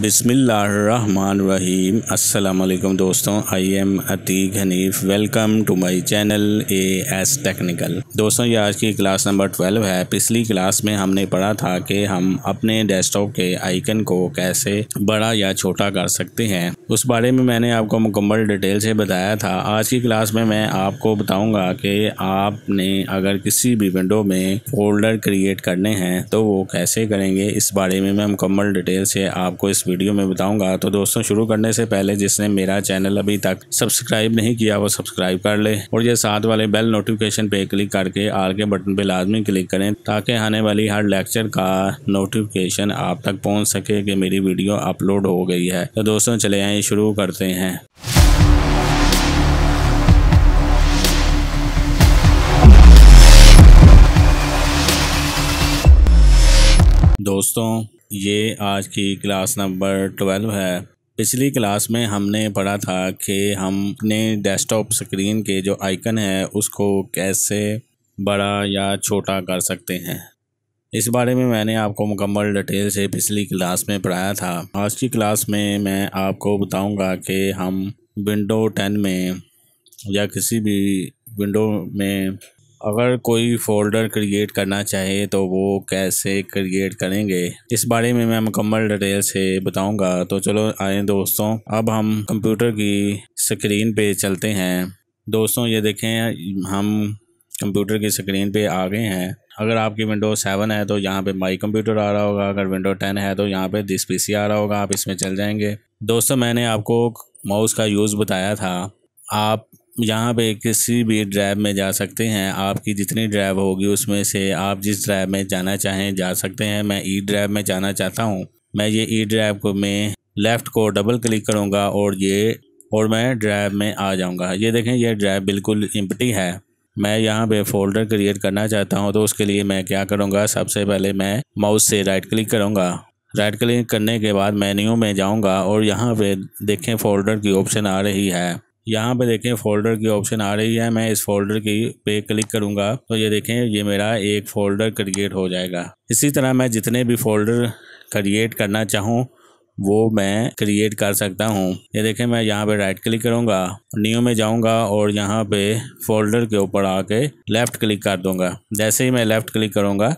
बिसमीम अल्लाम दोस्तों I am Ateeq Hanif welcome to my channel A S technical दोस्तों ये आज की क्लास नंबर ट्वेल्व है पिछली क्लास में हमने पढ़ा था कि हम अपने डेस्कटॉप के आइकन को कैसे बड़ा या छोटा कर सकते हैं उस बारे में मैंने आपको मुकम्मल डिटेल से बताया था आज की क्लास में मैं आपको बताऊँगा कि आपने अगर किसी भी विंडो में फोल्डर क्रिएट करने हैं तो वो कैसे करेंगे इस बारे में मैं मुकम्मल डिटेल से आपको इस वीडियो में बताऊंगा तो दोस्तों शुरू करने से पहले जिसने मेरा चैनल अभी तक सब्सक्राइब नहीं किया वो सब्सक्राइब कर ले और ये साथ वाले बेल नोटिफिकेशन पे क्लिक करके आल के बटन पे लाजमी क्लिक करें ताकि आने वाली हर लेक्चर का नोटिफिकेशन आप तक पहुँच सके कि मेरी वीडियो अपलोड हो गई है तो दोस्तों चले आए शुरू करते हैं दोस्तों ये आज की क्लास नंबर ट्वेल्व है पिछली क्लास में हमने पढ़ा था कि हम अपने डेस्कटॉप स्क्रीन के जो आइकन है उसको कैसे बड़ा या छोटा कर सकते हैं इस बारे में मैंने आपको मुकम्मल डिटेल से पिछली क्लास में पढ़ाया था आज की क्लास में मैं आपको बताऊंगा कि हम विंडो टेन में या किसी भी विंडो में अगर कोई फ़ोल्डर क्रिएट करना चाहे तो वो कैसे क्रिएट करेंगे इस बारे में मैं मुकम्मल डिटेल से बताऊंगा तो चलो आए दोस्तों अब हम कंप्यूटर की स्क्रीन पे चलते हैं दोस्तों ये देखें हम कंप्यूटर की स्क्रीन पे आ गए हैं अगर आपकी विंडो सेवन है तो यहाँ पे माई कंप्यूटर आ रहा होगा अगर विंडो टेन है तो यहाँ पे दिस पी आ रहा होगा आप इसमें चल जाएंगे दोस्तों मैंने आपको माउस का यूज़ बताया था आप यहाँ पे किसी भी ड्राइव में जा सकते हैं आपकी जितनी ड्राइव होगी उसमें से आप जिस ड्राइव में जाना चाहें जा सकते हैं मैं ई e ड्राइव में जाना चाहता हूँ मैं ये ई e ड्राइव को मैं लेफ़्ट को डबल क्लिक करूँगा और ये और मैं ड्राइव में आ जाऊँगा ये देखें यह ड्राइव बिल्कुल इम्पटी है मैं यहाँ पे फोल्डर क्रिएट करना चाहता हूँ तो उसके लिए मैं क्या करूँगा सबसे पहले मैं माउस से राइट क्लिक करूँगा राइट क्लिक करने के बाद मेन्यू में जाऊँगा और यहाँ पे देखें फोल्डर की ऑप्शन आ रही है यहाँ पे देखें फ़ोल्डर की ऑप्शन आ रही है मैं इस फोल्डर की पे क्लिक करूँगा तो ये देखें ये मेरा एक फ़ोल्डर क्रिएट हो जाएगा इसी तरह मैं जितने भी फ़ोल्डर क्रिएट करना चाहूँ वो मैं क्रिएट कर सकता हूँ ये देखें मैं यहाँ पे राइट क्लिक करूँगा न्यू में जाऊँगा और यहाँ पे फोल्डर के ऊपर आके लेफ़्ट क्लिक कर दूँगा जैसे ही मैं लेफ़्ट क्लिक करूँगा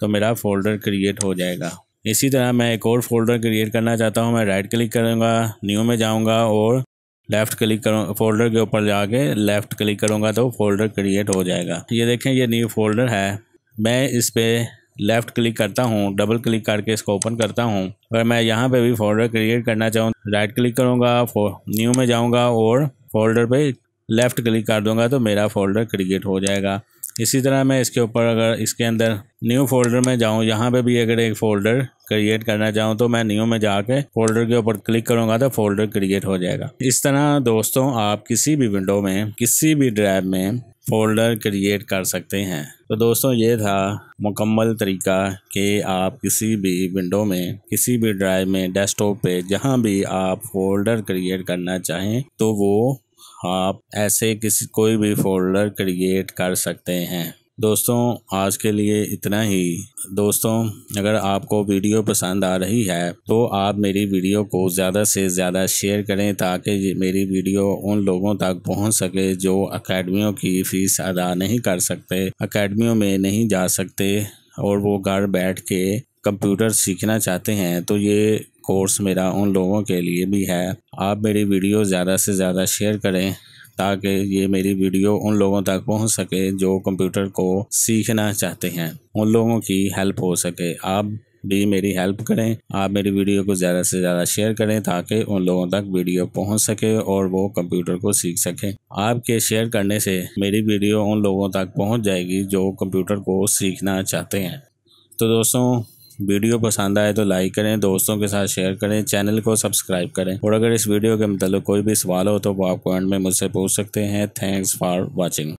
तो मेरा फोल्डर क्रिएट हो जाएगा इसी तरह मैं एक और फोल्डर क्रिएट करना चाहता हूँ मैं राइट क्लिक करूँगा न्यू में जाऊँगा और लेफ़्ट क्लिक करो फोल्डर के ऊपर जाके लेफ़्ट क्लिक करूँगा तो फोल्डर क्रिएट हो जाएगा ये देखें ये न्यू फोल्डर है मैं इस पर लेफ़्ट क्लिक करता हूँ डबल क्लिक करके इसको ओपन करता हूँ अगर मैं यहाँ पे भी फोल्डर क्रिएट करना चाहूँ राइट क्लिक करूँगा न्यू में जाऊँगा और फोल्डर पे लेफ़्ट क्लिक कर दूँगा तो मेरा फोल्डर क्रिएट हो जाएगा इसी तरह मैं इसके ऊपर अगर इसके अंदर न्यू फोल्डर में जाऊं यहाँ पे भी अगर एक फोल्डर क्रिएट करना चाहूँ तो मैं न्यू में जाके फोल्डर के ऊपर क्लिक करूँगा तो फोल्डर क्रिएट हो जाएगा इस तरह दोस्तों आप किसी भी विंडो में किसी भी ड्राइव में फोल्डर क्रिएट कर सकते हैं तो दोस्तों ये था मुकम्मल तरीका कि आप किसी भी विंडो में किसी भी ड्राइव में डेस्कटॉप पे जहाँ भी आप फोल्डर क्रिएट करना चाहें तो वो आप ऐसे किसी कोई भी फोल्डर क्रिएट कर सकते हैं दोस्तों आज के लिए इतना ही दोस्तों अगर आपको वीडियो पसंद आ रही है तो आप मेरी वीडियो को ज़्यादा से ज़्यादा शेयर करें ताकि मेरी वीडियो उन लोगों तक पहुंच सके जो अकेडमियों की फ़ीस अदा नहीं कर सकते अकेडमियों में नहीं जा सकते और वो घर बैठ के कंप्यूटर सीखना चाहते हैं तो ये कोर्स मेरा उन लोगों के लिए भी है आप मेरी वीडियो ज़्यादा से ज़्यादा शेयर करें ताकि ये मेरी वीडियो उन लोगों तक पहुंच सके जो कंप्यूटर को सीखना चाहते हैं उन लोगों की हेल्प हो सके आप भी मेरी हेल्प करें आप मेरी वीडियो को ज़्यादा से ज़्यादा शेयर करें ताकि उन लोगों तक वीडियो पहुंच सके और वो कंप्यूटर को सीख सकें आपके शेयर करने से मेरी वीडियो उन लोगों तक पहुंच जाएगी जो कंप्यूटर को सीखना चाहते हैं तो दोस्तों वीडियो पसंद आए तो लाइक करें दोस्तों के साथ शेयर करें चैनल को सब्सक्राइब करें और अगर इस वीडियो के मतलब कोई भी सवाल हो तो वो आप कमेंट में मुझसे पूछ सकते हैं थैंक्स फॉर वॉचिंग